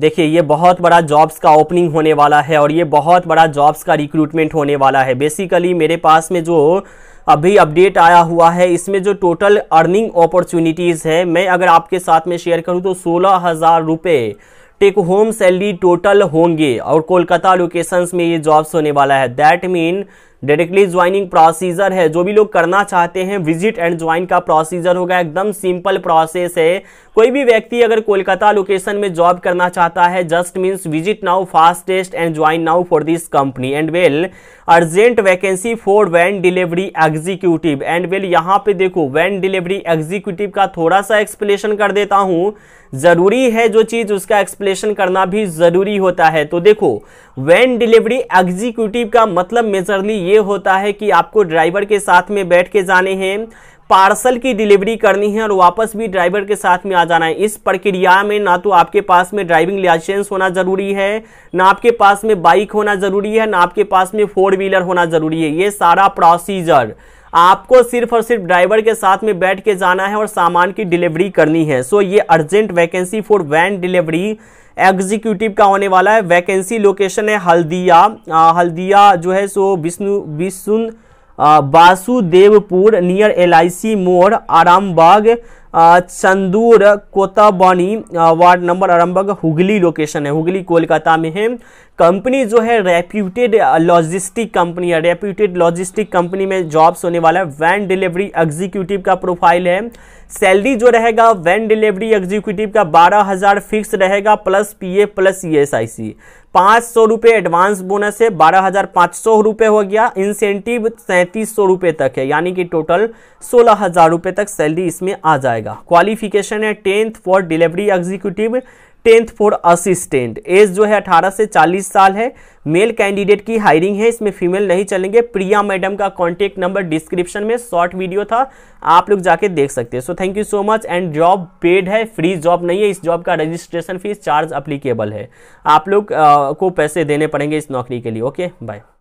देखिए ये बहुत बड़ा जॉब्स का ओपनिंग होने वाला है और ये बहुत बड़ा जॉब्स का रिक्रूटमेंट होने वाला है बेसिकली मेरे पास में जो अभी अपडेट आया हुआ है इसमें जो टोटल अर्निंग अपॉर्चुनिटीज़ है मैं अगर आपके साथ में शेयर करूं तो सोलह हज़ार रुपये टेक होम सैलरी टोटल होंगे और कोलकाता लोकेशंस में ये जॉब्स होने वाला है that mean directly joining procedure है जो भी लोग करना चाहते हैं विजिट एंड ज्वाइन का प्रोसीजर होगा एकदम सिंपल प्रोसेस है कोई भी व्यक्ति अगर कोलकाता लोकेशन में जॉब करना चाहता है just means visit now fastest and join now for this company and well urgent vacancy for van delivery executive and well यहाँ पे देखो वैन डिलीवरी एग्जीक्यूटिव का थोड़ा सा एक्सप्लेन कर देता हूँ जरूरी है जो चीज उसका एक्सप्लेशन करना भी जरूरी होता है तो देखो वैन डिलीवरी एग्जीक्यूटिव का मतलब मेजरली ये ये होता है कि आपको ड्राइवर के साथ में बैठ के जाने हैं पार्सल की डिलीवरी करनी है और वापस भी ड्राइवर के साथ में आ जाना है इस प्रक्रिया में ना तो आपके पास में ड्राइविंग लाइसेंस होना ज़रूरी है ना आपके पास में बाइक होना ज़रूरी है ना आपके पास में फोर व्हीलर होना ज़रूरी है ये सारा प्रोसीजर आपको सिर्फ और सिर्फ ड्राइवर के साथ में बैठ के जाना है और सामान की डिलीवरी करनी है सो ये urgent vacancy for van delivery executive का होने वाला है वैकेंसी लोकेशन है हल्दिया आ, हल्दिया जो है so Vishnu Vishnu Vasudevpur near L I C मोड़ Arambagh Chandur Kotabani ward number Arambagh Hooghly location है हुगली कोलकाता में है कंपनी जो है रेप्यूटेड लॉजिस्टिक कंपनी है रेप्यूटेड लॉजिस्टिक कंपनी में जॉब्स होने वाला है वैन डिलीवरी एग्जीक्यूटिव का प्रोफाइल है सैलरी जो रहेगा वैन डिलीवरी एग्जीक्यूटिव का बारह हज़ार फिक्स रहेगा प्लस पीए प्लस ईएसआईसी पाँच सौ रुपये एडवांस बोनस है बारह हज़ार पाँच सौ रुपये हो गया इंसेंटिव सैंतीस सौ रुपये तक है यानी कि टोटल सोलह हज़ार रुपये तक सैलरी इसमें आ जाएगा क्वालिफिकेशन है tenth for delivery executive tenth for assistant age जो है 18 से 40 साल है मेल कैंडिडेट की हायरिंग है इसमें फीमेल नहीं चलेंगे प्रिया मैडम का कॉन्टेक्ट नंबर डिस्क्रिप्शन में शॉर्ट वीडियो था आप लोग जाके देख सकते हैं so thank you so much and job paid है फ्री जॉब नहीं है इस जॉब का रजिस्ट्रेशन फीस चार्ज अप्लीकेबल है आप लोग को पैसे देने पड़ेंगे इस नौकरी के लिए ओके बाय